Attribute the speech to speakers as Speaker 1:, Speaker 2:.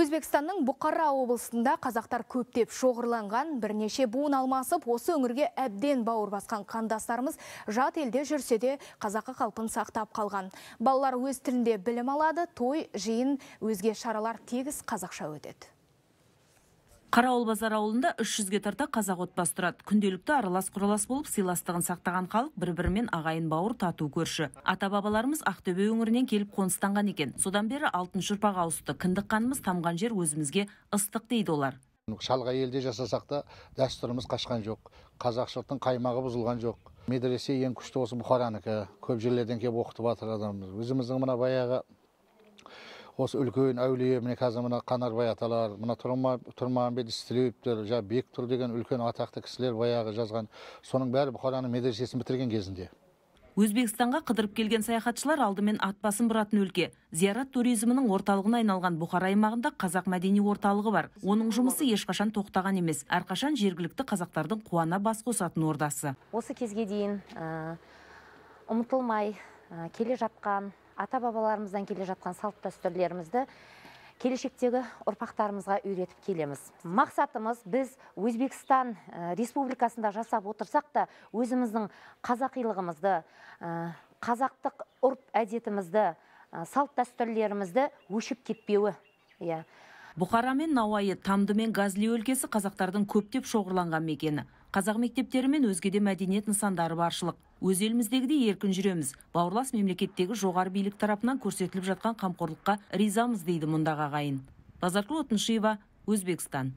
Speaker 1: Өзбекстанның Бұқара облысында қазақтар көптеп шоғырланған, бірнеше буын алмасып, осы өңірге әбден бауыр басқан қандастарымыз жат елде жүрсе де қазақы қалпын сақтап қалған. Балалар өз тілінде білім алады, той, жиын, өзге шаралар тегіс қазақша өтеді
Speaker 2: қарауыл базар ауылында үш жүзге тарта қазақ отбасы тұрады күнделікті аралас құралас болып сыйластығын сақтаған халық бір бірімен ағайын бауыр тату көрші ата бабаларымыз ақтөбе өңірінен келіп қоныстанған екен содан бері алтыншы ұрпақ ауысты кіндік қанымыз тамған жер өзімізге ыстық дейді олар
Speaker 3: шалғай елде жасасақ та дәстүріміз қашқан жоқ қазақшылықтың қаймағы бұзылған жоқ медресе ең күшті осы бұхаранікі көп жерлерден келіп оқытып жатыр өзіміздің мына баяғы осы үлкен әулие міне қазір мына қанарбай аталар мына тұрманбет істілеуовтер жаңағы бектұр деген үлкен атақты кісілер баяғы жазған соның бәрі бұхараның медресесін бітірген кезінде
Speaker 2: өзбекстанға қыдырып келген саяхатшылар алдымен ат басын бұратын өлке зиярат туризмінің орталығына айналған бұхара аймағында қазақ мәдени орталығы бар оның жұмысы ешқашан тоқтаған емес әрқашан жергілікті қазақтардың қуана бас қосатын ордасы
Speaker 4: осы кезге дейін ұмытылмай келе жатқан ата бабаларымыздан келе жатқан салт дәстүрлерімізді келешектегі ұрпақтарымызға үйретіп келеміз мақсатымыз біз өзбекстан э, республикасында жасап отырсақ та өзіміздің қазақилығымызды э, қазақтық ұрп әдетімізді э, салт дәстүрлерімізді өшіп кетпеуі
Speaker 2: иә бұхара мен науайы тамды мен газли өлкесі қазақтардың көптеп шоғырланған мекені қазақ мектептері мен өзге де мәдениет нысандары баршылық өз еліміздегідей еркін жүреміз бауырлас мемлекеттегі жоғары билік тарапынан көрсетіліп жатқан қамқорлыққа ризамыз дейді мұндағы ағайын базаркүл отыншиева өзбекстан